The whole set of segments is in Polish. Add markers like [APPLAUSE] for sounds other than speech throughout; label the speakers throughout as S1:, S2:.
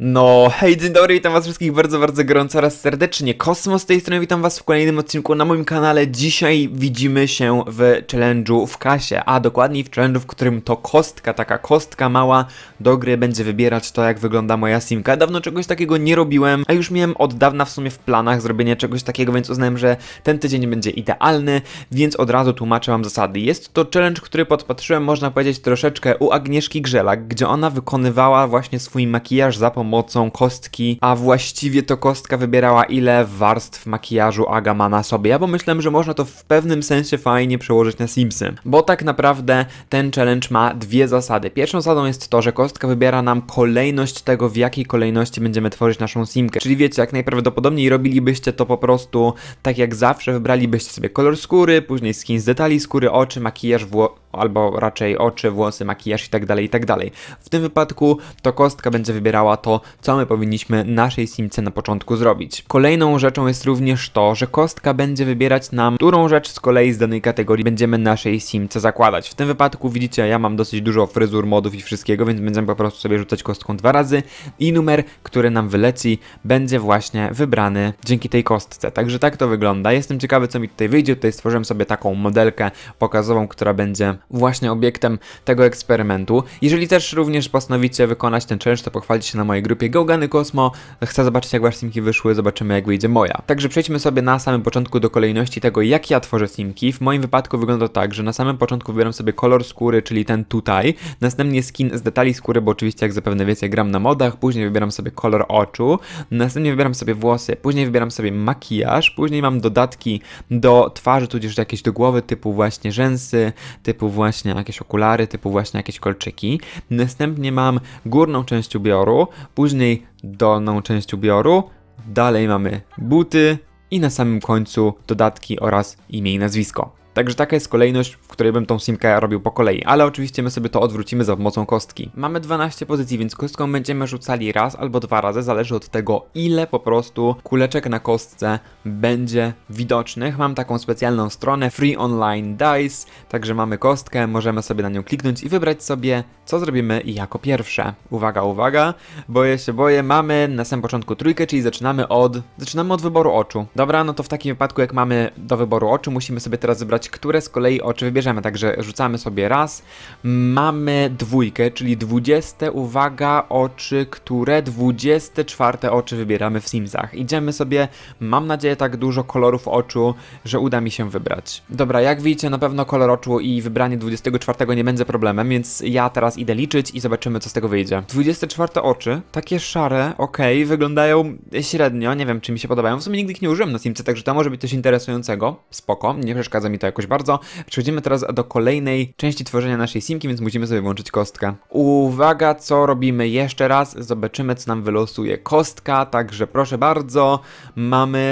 S1: No, hej, dzień dobry, witam was wszystkich bardzo, bardzo gorąco oraz serdecznie. Kosmos z tej strony, witam was w kolejnym odcinku na moim kanale. Dzisiaj widzimy się w challenge'u w kasie, a dokładniej w challenge'u, w którym to kostka, taka kostka mała do gry będzie wybierać to, jak wygląda moja simka. Dawno czegoś takiego nie robiłem, a już miałem od dawna w sumie w planach zrobienie czegoś takiego, więc uznałem, że ten tydzień będzie idealny, więc od razu tłumaczę wam zasady. Jest to challenge, który podpatrzyłem, można powiedzieć, troszeczkę u Agnieszki Grzelak, gdzie ona wykonywała właśnie swój makijaż za pomocą pomocą kostki, a właściwie to kostka wybierała ile warstw makijażu Aga ma na sobie. Ja bo myślę, że można to w pewnym sensie fajnie przełożyć na Simsy, bo tak naprawdę ten challenge ma dwie zasady. Pierwszą zasadą jest to, że kostka wybiera nam kolejność tego, w jakiej kolejności będziemy tworzyć naszą simkę. Czyli wiecie, jak najprawdopodobniej robilibyście to po prostu tak jak zawsze, wybralibyście sobie kolor skóry, później skin z detali skóry, oczy, makijaż, włosy, albo raczej oczy, włosy, makijaż itd., tak itd. Tak w tym wypadku to kostka będzie wybierała to, co my powinniśmy naszej simce na początku zrobić. Kolejną rzeczą jest również to, że kostka będzie wybierać nam, którą rzecz z kolei z danej kategorii będziemy naszej simce zakładać. W tym wypadku widzicie, ja mam dosyć dużo fryzur, modów i wszystkiego, więc będziemy po prostu sobie rzucać kostką dwa razy i numer, który nam wyleci, będzie właśnie wybrany dzięki tej kostce. Także tak to wygląda. Jestem ciekawy, co mi tutaj wyjdzie. Tutaj stworzyłem sobie taką modelkę pokazową, która będzie właśnie obiektem tego eksperymentu. Jeżeli też również postanowicie wykonać ten challenge, to pochwalcie się na mojej grupie Gogany Kosmo. Chcę zobaczyć jak wasze simki wyszły, zobaczymy jak wyjdzie moja. Także przejdźmy sobie na samym początku do kolejności tego jak ja tworzę simki. W moim wypadku wygląda to tak, że na samym początku wybieram sobie kolor skóry, czyli ten tutaj. Następnie skin z detali skóry, bo oczywiście jak zapewne wiecie gram na modach. Później wybieram sobie kolor oczu. Następnie wybieram sobie włosy. Później wybieram sobie makijaż. Później mam dodatki do twarzy, tudzież jakieś do głowy typu właśnie rzęsy, typu właśnie jakieś okulary, typu właśnie jakieś kolczyki. Następnie mam górną część ubioru, później dolną część ubioru, dalej mamy buty i na samym końcu dodatki oraz imię i nazwisko. Także taka jest kolejność, w której bym tą simkę robił po kolei, ale oczywiście my sobie to odwrócimy za pomocą kostki. Mamy 12 pozycji, więc kostką będziemy rzucali raz albo dwa razy, zależy od tego ile po prostu kuleczek na kostce będzie widocznych. Mam taką specjalną stronę Free Online Dice, także mamy kostkę, możemy sobie na nią kliknąć i wybrać sobie co zrobimy jako pierwsze. Uwaga, uwaga, boję się, boję, mamy na samym początku trójkę, czyli zaczynamy od... zaczynamy od wyboru oczu. Dobra, no to w takim wypadku jak mamy do wyboru oczu, musimy sobie teraz wybrać które z kolei oczy wybierzemy. Także rzucamy sobie raz. Mamy dwójkę, czyli dwudzieste uwaga, oczy, które 24 oczy wybieramy w Simsach. Idziemy sobie, mam nadzieję, tak dużo kolorów oczu, że uda mi się wybrać. Dobra, jak widzicie, na pewno kolor oczu i wybranie 24 nie będzie problemem, więc ja teraz idę liczyć i zobaczymy, co z tego wyjdzie. 24 oczy, takie szare, ok, wyglądają średnio, nie wiem, czy mi się podobają. W sumie nigdy ich nie użyłem na Simce, także to może być coś interesującego. Spoko, nie przeszkadza mi to jakoś bardzo. Przechodzimy teraz do kolejnej części tworzenia naszej simki, więc musimy sobie włączyć kostkę. Uwaga, co robimy jeszcze raz. Zobaczymy, co nam wylosuje kostka, także proszę bardzo. Mamy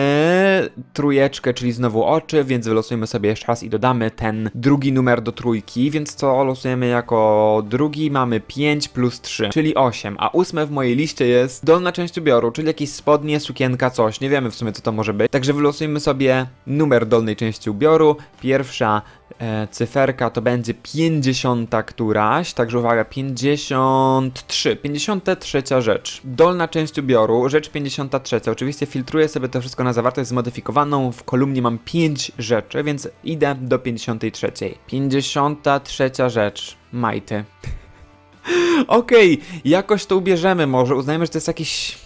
S1: trójeczkę, czyli znowu oczy, więc wylosujemy sobie jeszcze raz i dodamy ten drugi numer do trójki, więc co losujemy jako drugi? Mamy 5 plus 3, czyli 8, a ósme w mojej liście jest dolna część ubioru, czyli jakieś spodnie, sukienka, coś. Nie wiemy w sumie, co to może być. Także wylosujemy sobie numer dolnej części ubioru, pierwsza e, cyferka to będzie 50 któraś, także uwaga, 53, 53 rzecz. Dolna część ubioru, rzecz 53. Oczywiście filtruję sobie to wszystko na zawartość zmodyfikowaną, w kolumnie mam 5 rzeczy, więc idę do 53. 53 rzecz, majty. [LAUGHS] Okej, okay, jakoś to ubierzemy może, uznajmy, że to jest jakiś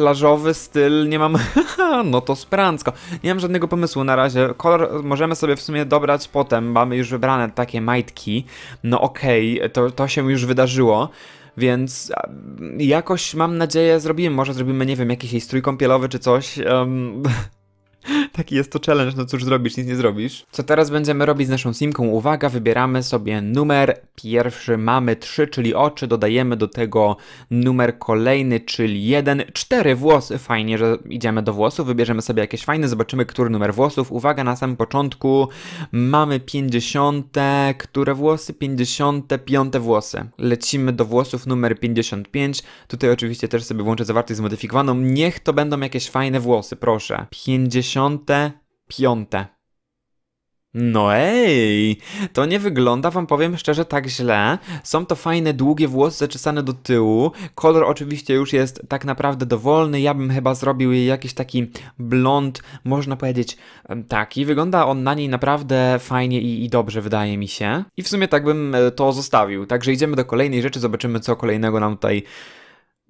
S1: plażowy styl, nie mam, [LAUGHS] no to sprancko. Nie mam żadnego pomysłu na razie, kolor możemy sobie w sumie dobrać potem, mamy już wybrane takie majtki, no okej, okay, to, to się już wydarzyło. Więc jakoś mam nadzieję zrobimy, może zrobimy, nie wiem, jakiś strój kąpielowy czy coś. Um, [LAUGHS] Taki jest to challenge, no cóż zrobisz, nic nie zrobisz. Co teraz będziemy robić z naszą simką? Uwaga, wybieramy sobie numer pierwszy, mamy 3, czyli oczy, dodajemy do tego numer kolejny, czyli 1, 4 włosy. Fajnie, że idziemy do włosów, wybierzemy sobie jakieś fajne, zobaczymy, który numer włosów. Uwaga, na samym początku mamy 50, które włosy? 55 włosy. Lecimy do włosów numer 55. Tutaj oczywiście też sobie włączę zawartość zmodyfikowaną. Niech to będą jakieś fajne włosy, proszę. 50 piąte, piąte. No ej, to nie wygląda, wam powiem szczerze, tak źle. Są to fajne, długie włosy zaczesane do tyłu. Kolor oczywiście już jest tak naprawdę dowolny. Ja bym chyba zrobił jej jakiś taki blond, można powiedzieć taki. Wygląda on na niej naprawdę fajnie i, i dobrze, wydaje mi się. I w sumie tak bym e, to zostawił. Także idziemy do kolejnej rzeczy, zobaczymy co kolejnego nam tutaj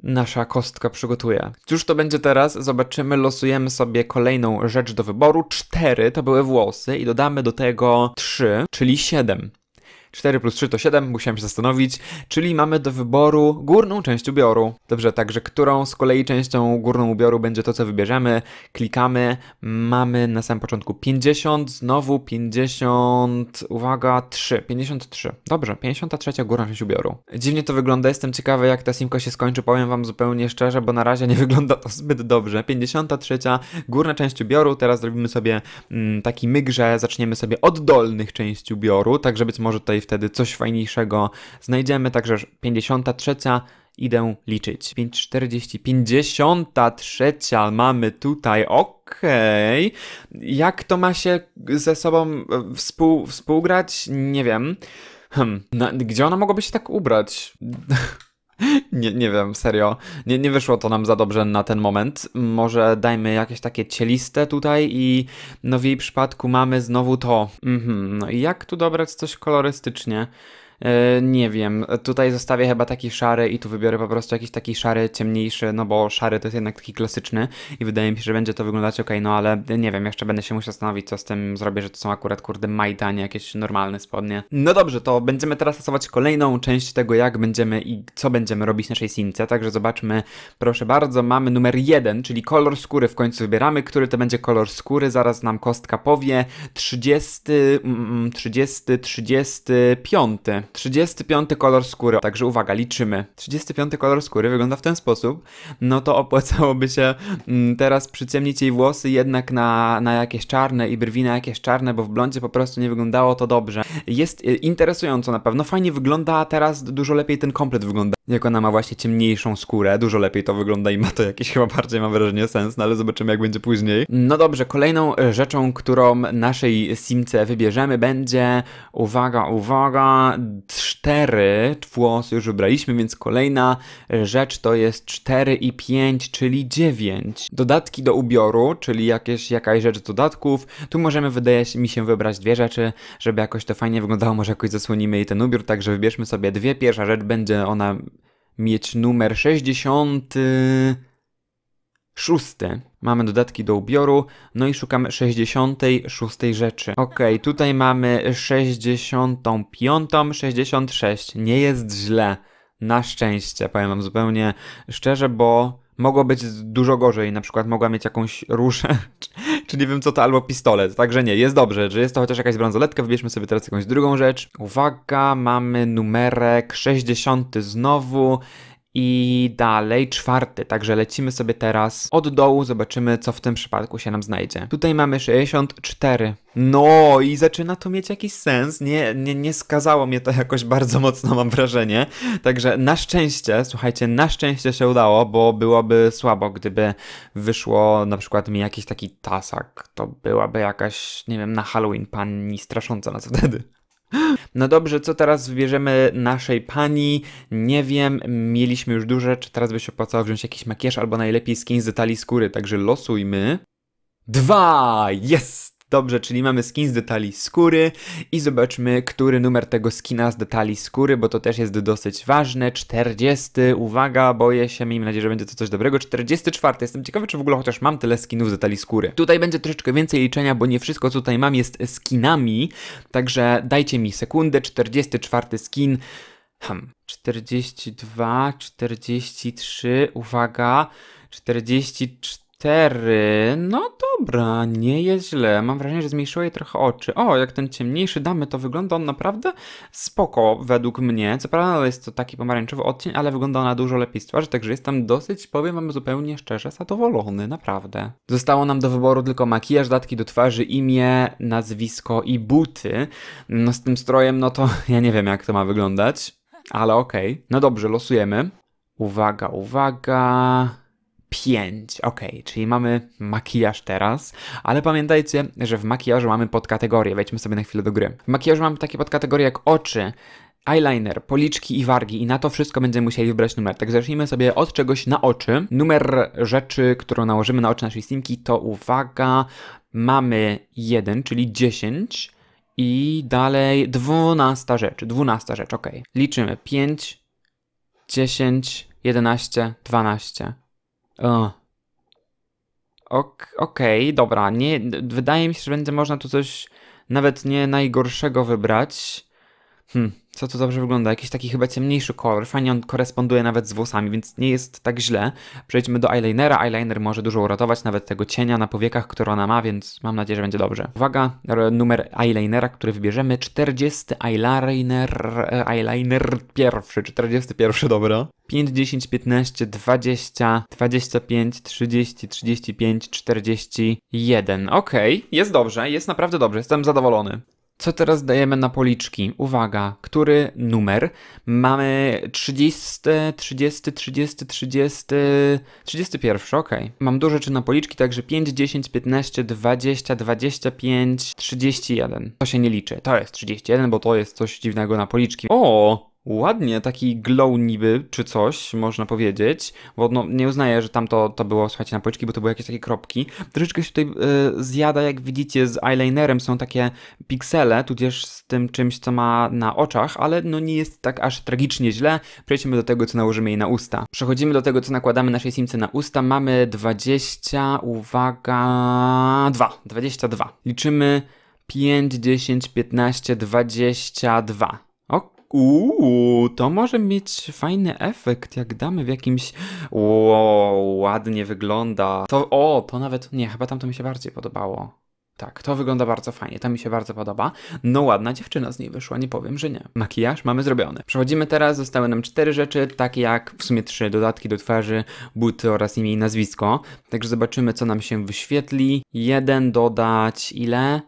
S1: nasza kostka przygotuje. Cóż to będzie teraz? Zobaczymy, losujemy sobie kolejną rzecz do wyboru. Cztery to były włosy i dodamy do tego trzy, czyli siedem. 4 plus 3 to 7, musiałem się zastanowić, czyli mamy do wyboru górną część ubioru. Dobrze, także którą z kolei częścią górną ubioru będzie to, co wybierzemy. Klikamy, mamy na samym początku 50, znowu 50, uwaga, 3, 53. Dobrze, 53 górna część ubioru. Dziwnie to wygląda, jestem ciekawy jak ta simka się skończy, powiem wam zupełnie szczerze, bo na razie nie [LAUGHS] wygląda to zbyt dobrze. 53 górna część ubioru, teraz zrobimy sobie mm, taki myk, że zaczniemy sobie od dolnych części ubioru, także być może tutaj wtedy coś fajniejszego znajdziemy. Także 53. Idę liczyć. 5,40, 53 mamy tutaj, okej. Okay. Jak to ma się ze sobą e, współ, współgrać? Nie wiem. Hmm, gdzie ona mogłaby się tak ubrać? [LAUGHS] nie, nie wiem, serio. Nie, nie wyszło to nam za dobrze na ten moment. Może dajmy jakieś takie cieliste tutaj i no w jej przypadku mamy znowu to. Mhm, no i jak tu dobrać coś kolorystycznie? E, nie wiem, tutaj zostawię chyba taki szary i tu wybiorę po prostu jakiś taki szary, ciemniejszy, no bo szary to jest jednak taki klasyczny i wydaje mi się, że będzie to wyglądać ok, no ale nie wiem, jeszcze będę się musiał zastanowić, co z tym zrobię, że to są akurat kurde majta, nie jakieś normalne spodnie. No dobrze, to będziemy teraz stosować kolejną część tego, jak będziemy i co będziemy robić naszej simce, także zobaczmy, proszę bardzo, mamy numer jeden, czyli kolor skóry w końcu wybieramy, który to będzie kolor skóry, zaraz nam kostka powie, 30, 30, 35. 35 kolor skóry, także uwaga, liczymy. 35 kolor skóry wygląda w ten sposób, no to opłacałoby się mm, teraz przyciemnić jej włosy jednak na, na jakieś czarne i brwi na jakieś czarne, bo w blondzie po prostu nie wyglądało to dobrze. Jest y, interesująco na pewno, fajnie wygląda teraz, dużo lepiej ten komplet wygląda. Jak ona ma właśnie ciemniejszą skórę, dużo lepiej to wygląda i ma to jakiś chyba bardziej, mam wrażenie, sens, no ale zobaczymy jak będzie później. No dobrze, kolejną y, rzeczą, którą naszej simce wybierzemy będzie, uwaga, uwaga, 4 tło już wybraliśmy, więc kolejna rzecz to jest 4 i 5, czyli 9. Dodatki do ubioru, czyli jakieś, jakaś rzecz dodatków. Tu możemy, wydaje mi się, wybrać dwie rzeczy, żeby jakoś to fajnie wyglądało. Może jakoś zasłonimy jej ten ubiór, także wybierzmy sobie dwie. Pierwsza rzecz będzie ona mieć numer 60 szóste Mamy dodatki do ubioru, no i szukamy 66 rzeczy. Ok, tutaj mamy 65, 66. Nie jest źle. Na szczęście, powiem wam zupełnie szczerze, bo mogło być dużo gorzej. Na przykład mogła mieć jakąś różę, czy, [LAUGHS] czy, nie wiem co to, albo pistolet. Także nie, jest dobrze, że jest to chociaż jakaś bransoletka. Wybierzmy sobie teraz jakąś drugą rzecz. Uwaga, mamy numerek 60 znowu. I dalej czwarty, także lecimy sobie teraz od dołu, zobaczymy co w tym przypadku się nam znajdzie. Tutaj mamy 64. No i zaczyna to mieć jakiś sens, nie, nie, nie skazało mnie to jakoś bardzo mocno mam wrażenie. Także na szczęście, słuchajcie, na szczęście się udało, bo byłoby słabo, gdyby wyszło na przykład mi jakiś taki tasak. To byłaby jakaś, nie wiem, na Halloween pani strasząca nas wtedy. No dobrze, co teraz wybierzemy naszej pani? Nie wiem, mieliśmy już duże, czy teraz by się opłacało wziąć jakiś makijaż albo najlepiej skin z detali skóry, także losujmy. Dwa! Jest! Dobrze, czyli mamy skin z detali skóry i zobaczmy, który numer tego skina z detali skóry, bo to też jest dosyć ważne. 40, uwaga, boję się, miejmy nadzieję, że będzie to coś dobrego. 44, jestem ciekawy, czy w ogóle chociaż mam tyle skinów z detali skóry. Tutaj będzie troszeczkę więcej liczenia, bo nie wszystko, co tutaj mam, jest skinami, także dajcie mi sekundę. 44 skin. Hmm. 42, 43, uwaga, 44. 4. No dobra, nie jest źle. Mam wrażenie, że zmniejszyło je trochę oczy. O, jak ten ciemniejszy damy, to wygląda on naprawdę spoko według mnie. Co prawda no, jest to taki pomarańczowy odcień, ale wygląda ona dużo lepiej z twarzy, także jestem dosyć, powiem wam zupełnie szczerze, zadowolony, naprawdę. Zostało nam do wyboru tylko makijaż, datki do twarzy, imię, nazwisko i buty. No z tym strojem, no to [LAUGHS] ja nie wiem jak to ma wyglądać, ale okej. Okay. No dobrze, losujemy. Uwaga, uwaga. 5. Ok, czyli mamy makijaż teraz, ale pamiętajcie, że w makijażu mamy podkategorie. Wejdźmy sobie na chwilę do gry. W makijażu mamy takie podkategorie jak oczy, eyeliner, policzki i wargi i na to wszystko będziemy musieli wybrać numer. Tak zacznijmy sobie od czegoś na oczy. Numer rzeczy, którą nałożymy na oczy naszej Simki to uwaga, mamy 1, czyli 10 i dalej 12 rzecz, 12 rzecz, ok. Liczymy 5, 10, 11, 12. Okej, okay, dobra. Nie, wydaje mi się, że będzie można tu coś nawet nie najgorszego wybrać. Hm. Co to dobrze wygląda? Jakiś taki chyba ciemniejszy kolor. Fajnie on koresponduje nawet z włosami, więc nie jest tak źle. Przejdźmy do eyelinera. Eyeliner może dużo uratować, nawet tego cienia na powiekach, które ona ma, więc mam nadzieję, że będzie dobrze. Uwaga, numer eyelinera, który wybierzemy. 40 eyeliner, e, eyeliner pierwszy, 41, dobra. 5, 10, 15, 20, 25, 30, 35, 41. Okej, okay. jest dobrze, jest naprawdę dobrze, jestem zadowolony. Co teraz dajemy na policzki? Uwaga, który numer? Mamy 30, 30, 30, 30, 31, ok. Mam dużo rzeczy na policzki, także 5, 10, 15, 20, 25, 31. To się nie liczy. To jest 31, bo to jest coś dziwnego na policzki. O, ładnie, taki glow niby, czy coś, można powiedzieć, bo no, nie uznaję, że tam to, to było, słuchajcie, na policzki, bo to były jakieś takie kropki. Troszeczkę się tutaj y, zjada, jak widzicie, z eyelinerem są takie piksele, tudzież z tym czymś, co ma na oczach, ale no nie jest tak aż tragicznie źle. Przejdźmy do tego, co nałożymy jej na usta. Przechodzimy do tego, co nakładamy naszej simce na usta. Mamy 20, uwaga, 2, 22. Liczymy 5, 10, 15, 22. Uuu, to może mieć fajny efekt, jak damy w jakimś... Wow, ładnie wygląda. To, o, to nawet... Nie, chyba tam to mi się bardziej podobało. Tak, to wygląda bardzo fajnie, to mi się bardzo podoba. No ładna dziewczyna z niej wyszła, nie powiem, że nie. Makijaż mamy zrobiony. Przechodzimy teraz, zostały nam cztery rzeczy, takie jak w sumie trzy dodatki do twarzy, buty oraz imię i nazwisko. Także zobaczymy, co nam się wyświetli. Jeden dodać ile?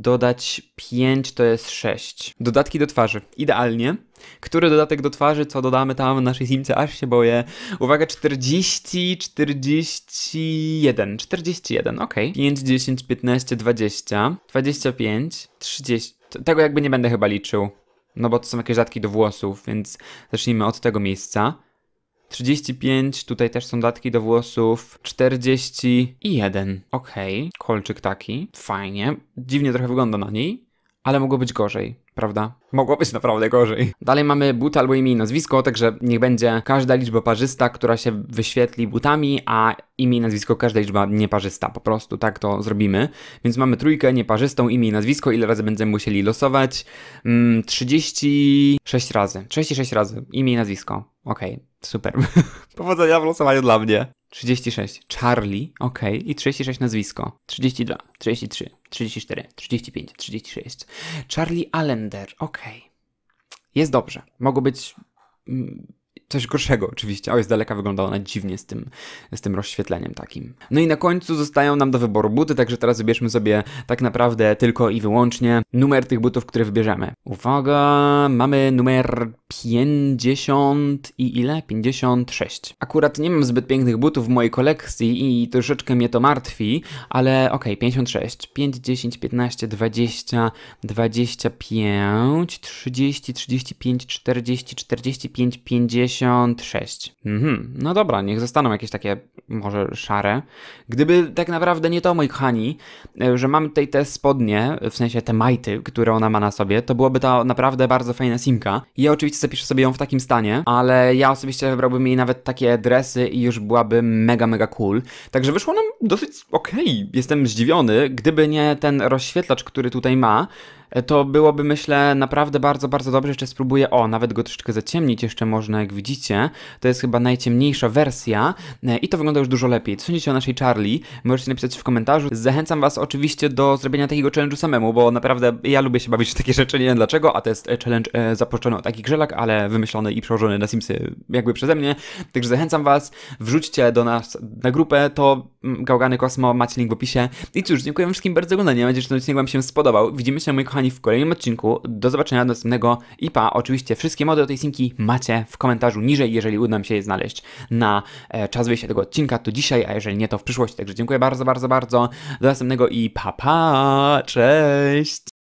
S1: dodać 5 to jest 6. Dodatki do twarzy. Idealnie. Który dodatek do twarzy, co dodamy tam w naszej simce, aż się boję. Uwaga, 40, 41, 41, ok. 5, 10, 15, 20, 25, 30. Tego jakby nie będę chyba liczył, no bo to są jakieś rzadki do włosów, więc zacznijmy od tego miejsca. 35, tutaj też są datki do włosów, 41. Okej, okay. kolczyk taki, fajnie. Dziwnie trochę wygląda na niej, ale mogło być gorzej, prawda? Mogło być naprawdę gorzej. Dalej mamy but albo imię i nazwisko, także niech będzie każda liczba parzysta, która się wyświetli butami, a imię i nazwisko każda liczba nieparzysta. Po prostu tak to zrobimy. Więc mamy trójkę nieparzystą, imię i nazwisko, ile razy będziemy musieli losować? Mm, 36 razy. 36 razy imię i nazwisko. Okej, okay, super. [LAUGHS] Powodzenia w losowaniu dla mnie. 36. Charlie, okej. Okay. I 36 nazwisko. 32, 33, 34, 35, 36. Charlie Allender, okej. Okay. Jest dobrze. Mogło być mm, coś gorszego oczywiście, ale z daleka wygląda ona dziwnie z tym, z tym rozświetleniem takim. No i na końcu zostają nam do wyboru buty, także teraz wybierzmy sobie tak naprawdę tylko i wyłącznie numer tych butów, które wybierzemy. Uwaga, mamy numer 50 i ile? 56. Akurat nie mam zbyt pięknych butów w mojej kolekcji i troszeczkę mnie to martwi, ale okej, okay, 56, 5, 10, 15, 20, 25, 30, 35, 40, 45, 50, 56. Mhm, no dobra, niech zostaną jakieś takie może szare. Gdyby tak naprawdę nie to, moi kochani, e, że mamy tutaj te spodnie, w sensie te majty, które ona ma na sobie, to byłoby to naprawdę bardzo fajna simka. Ja oczywiście zapiszę sobie ją w takim stanie, ale ja osobiście wybrałbym jej nawet takie dresy i już byłaby mega, mega cool. Także wyszło nam dosyć okej. Okay. Jestem zdziwiony, gdyby nie ten rozświetlacz, który tutaj ma, to byłoby myślę naprawdę bardzo, bardzo dobrze. Jeszcze spróbuję, o, nawet go troszeczkę zaciemnić jeszcze można, jak widzicie. To jest chyba najciemniejsza wersja e, i to wygląda już dużo lepiej. Co sądzicie o naszej Charlie? Możecie napisać w komentarzu. Zachęcam was oczywiście do zrobienia takiego challenge'u samemu, bo naprawdę ja lubię się bawić w takie rzeczy, nie wiem dlaczego, a to jest e, challenge e, zapożyczony od grzelak, ale wymyślony i przełożony na Simsy jakby przeze mnie. Także zachęcam was, wrzućcie do nas na grupę, to mm, Gałgany Kosmo, macie link w opisie. I cóż, dziękuję wszystkim bardzo za oglądanie, mam nadzieję, że ten odcinek wam się spodobał. Widzimy się, moi kochani, kochani w kolejnym odcinku. Do zobaczenia, do następnego i pa. Oczywiście wszystkie mody do tej simki macie w komentarzu niżej, jeżeli uda mi się je znaleźć na e, czas wyjścia tego odcinka, to dzisiaj, a jeżeli nie, to w przyszłości. Także dziękuję bardzo, bardzo, bardzo. Do następnego i pa, pa. Cześć!